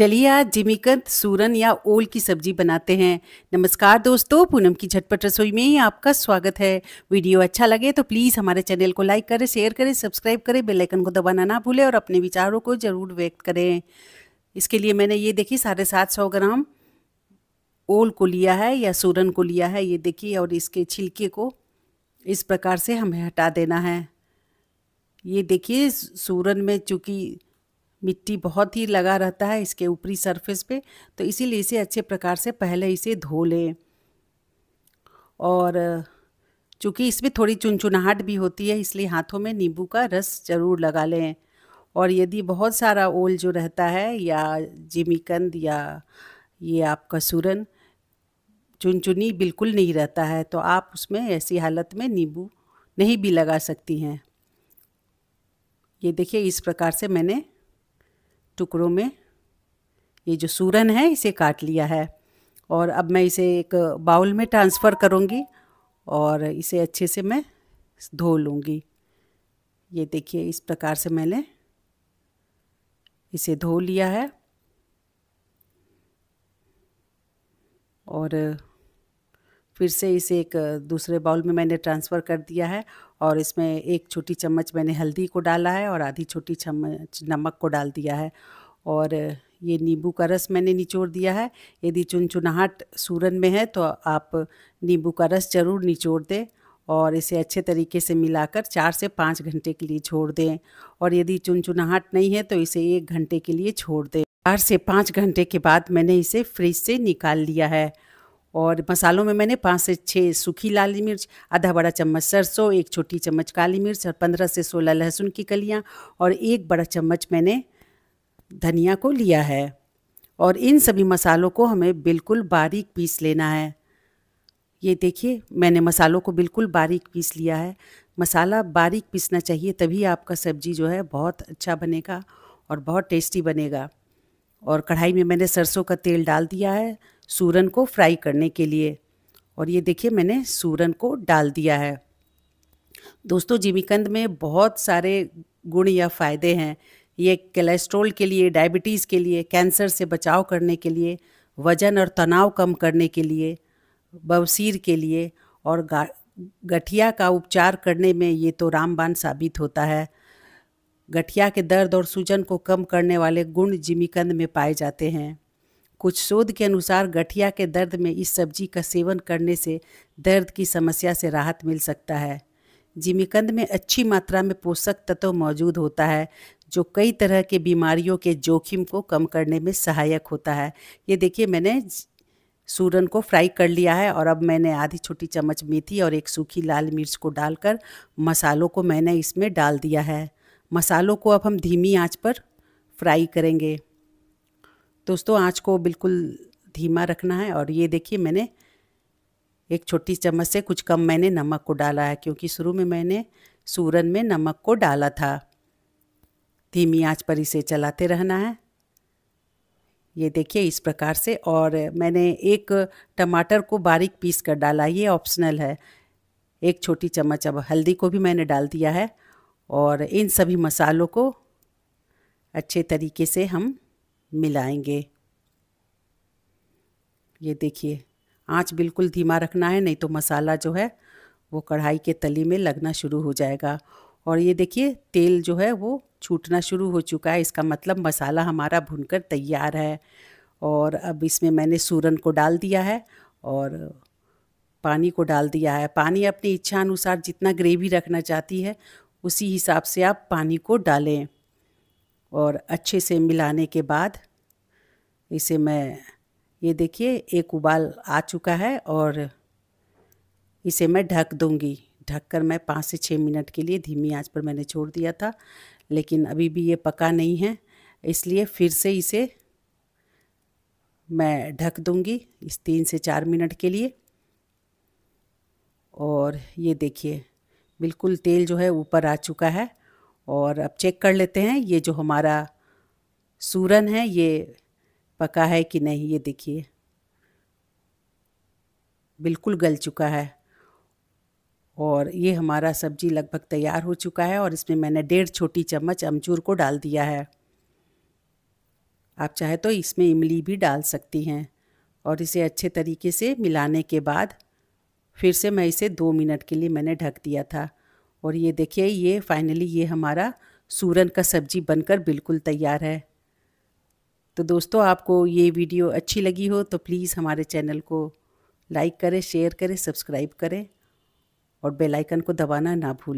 चलिए आज जिमीकंद सूरन या ओल की सब्जी बनाते हैं नमस्कार दोस्तों पूनम की झटपट रसोई में ही आपका स्वागत है वीडियो अच्छा लगे तो प्लीज़ हमारे चैनल को लाइक करें शेयर करें सब्सक्राइब करें बेल आइकन को दबाना ना भूलें और अपने विचारों को ज़रूर व्यक्त करें इसके लिए मैंने ये देखी साढ़े सात सौ ग्राम ओल को लिया है या सूरन को लिया है ये देखिए और इसके छिलके को इस प्रकार से हमें हटा देना है ये देखिए सूरन में चूँकि मिट्टी बहुत ही लगा रहता है इसके ऊपरी सरफेस पे तो इसीलिए इसे अच्छे प्रकार से पहले इसे धो लें और चूँकि इसमें थोड़ी चुनचुनाहट भी होती है इसलिए हाथों में नींबू का रस ज़रूर लगा लें और यदि बहुत सारा ओल जो रहता है या जिमीकंद या ये आपका सूरन चुनचुनी बिल्कुल नहीं रहता है तो आप उसमें ऐसी हालत में नींबू नहीं भी लगा सकती हैं ये देखिए इस प्रकार से मैंने टुकड़ों में ये जो सूरन है इसे काट लिया है और अब मैं इसे एक बाउल में ट्रांसफ़र करूँगी और इसे अच्छे से मैं धो लूँगी ये देखिए इस प्रकार से मैंने इसे धो लिया है और फिर से इसे एक दूसरे बाउल में मैंने ट्रांसफ़र कर दिया है और इसमें एक छोटी चम्मच मैंने हल्दी को डाला है और आधी छोटी चम्मच नमक को डाल दिया है और ये नींबू का रस मैंने निचोड़ दिया है यदि चुनचुनाहट सूरन में है तो आप नींबू का रस ज़रूर निचोड़ दें और इसे अच्छे तरीके से मिलाकर चार से पाँच घंटे के लिए छोड़ दें और यदि चुनचुनाहट नहीं है तो इसे एक घंटे के लिए छोड़ दें चार से पाँच घंटे के बाद मैंने इसे फ्रिज से निकाल लिया है और मसालों में मैंने पाँच से छः सूखी लाल मिर्च आधा बड़ा चम्मच सरसों एक छोटी चम्मच काली मिर्च और पंद्रह से सोलह लहसुन की कलियाँ और एक बड़ा चम्मच मैंने धनिया को लिया है और इन सभी मसालों को हमें बिल्कुल बारीक पीस लेना है ये देखिए मैंने मसालों को बिल्कुल बारीक पीस लिया है मसाला बारीक पीसना चाहिए तभी आपका सब्जी जो है बहुत अच्छा बनेगा और बहुत टेस्टी बनेगा और कढ़ाई में मैंने सरसों का तेल डाल दिया है सूरन को फ्राई करने के लिए और ये देखिए मैंने सूरन को डाल दिया है दोस्तों जिमीकंद में बहुत सारे गुण या फ़ायदे हैं ये कोलेस्ट्रोल के लिए डायबिटीज़ के लिए कैंसर से बचाव करने के लिए वजन और तनाव कम करने के लिए बवसीर के लिए और गठिया का उपचार करने में ये तो रामबान साबित होता है गठिया के दर्द और सूजन को कम करने वाले गुण जिमीकंद में पाए जाते हैं कुछ शोध के अनुसार गठिया के दर्द में इस सब्जी का सेवन करने से दर्द की समस्या से राहत मिल सकता है जिमिकंद में अच्छी मात्रा में पोषक तत्व मौजूद होता है जो कई तरह के बीमारियों के जोखिम को कम करने में सहायक होता है ये देखिए मैंने सूरन को फ्राई कर लिया है और अब मैंने आधी छोटी चम्मच मेथी और एक सूखी लाल मिर्च को डालकर मसालों को मैंने इसमें डाल दिया है मसालों को अब हम धीमी आंच पर फ्राई करेंगे दोस्तों आँच को बिल्कुल धीमा रखना है और ये देखिए मैंने एक छोटी चम्मच से कुछ कम मैंने नमक को डाला है क्योंकि शुरू में मैंने सूरन में नमक को डाला था धीमी आँच पर इसे चलाते रहना है ये देखिए इस प्रकार से और मैंने एक टमाटर को बारीक पीस कर डाला ये ऑप्शनल है एक छोटी चम्मच अब हल्दी को भी मैंने डाल दिया है और इन सभी मसालों को अच्छे तरीके से हम मिलाएंगे ये देखिए आंच बिल्कुल धीमा रखना है नहीं तो मसाला जो है वो कढ़ाई के तली में लगना शुरू हो जाएगा और ये देखिए तेल जो है वो छूटना शुरू हो चुका है इसका मतलब मसाला हमारा भुनकर तैयार है और अब इसमें मैंने सूरन को डाल दिया है और पानी को डाल दिया है पानी अपनी इच्छा अनुसार जितना ग्रेवी रखना चाहती है उसी हिसाब से आप पानी को डालें और अच्छे से मिलाने के बाद इसे मैं ये देखिए एक उबाल आ चुका है और इसे मैं ढक दूंगी ढककर मैं पाँच से छः मिनट के लिए धीमी आंच पर मैंने छोड़ दिया था लेकिन अभी भी ये पका नहीं है इसलिए फिर से इसे मैं ढक दूंगी इस तीन से चार मिनट के लिए और ये देखिए बिल्कुल तेल जो है ऊपर आ चुका है और अब चेक कर लेते हैं ये जो हमारा सूरन है ये पका है कि नहीं ये देखिए बिल्कुल गल चुका है और ये हमारा सब्जी लगभग तैयार हो चुका है और इसमें मैंने डेढ़ छोटी चम्मच अमचूर को डाल दिया है आप चाहे तो इसमें इमली भी डाल सकती हैं और इसे अच्छे तरीके से मिलाने के बाद फिर से मैं इसे दो मिनट के लिए मैंने ढक दिया था और ये देखिए ये फाइनली ये हमारा सूरन का सब्जी बनकर बिल्कुल तैयार है तो दोस्तों आपको ये वीडियो अच्छी लगी हो तो प्लीज़ हमारे चैनल को लाइक करें शेयर करें सब्सक्राइब करें और बेल आइकन को दबाना ना भूलें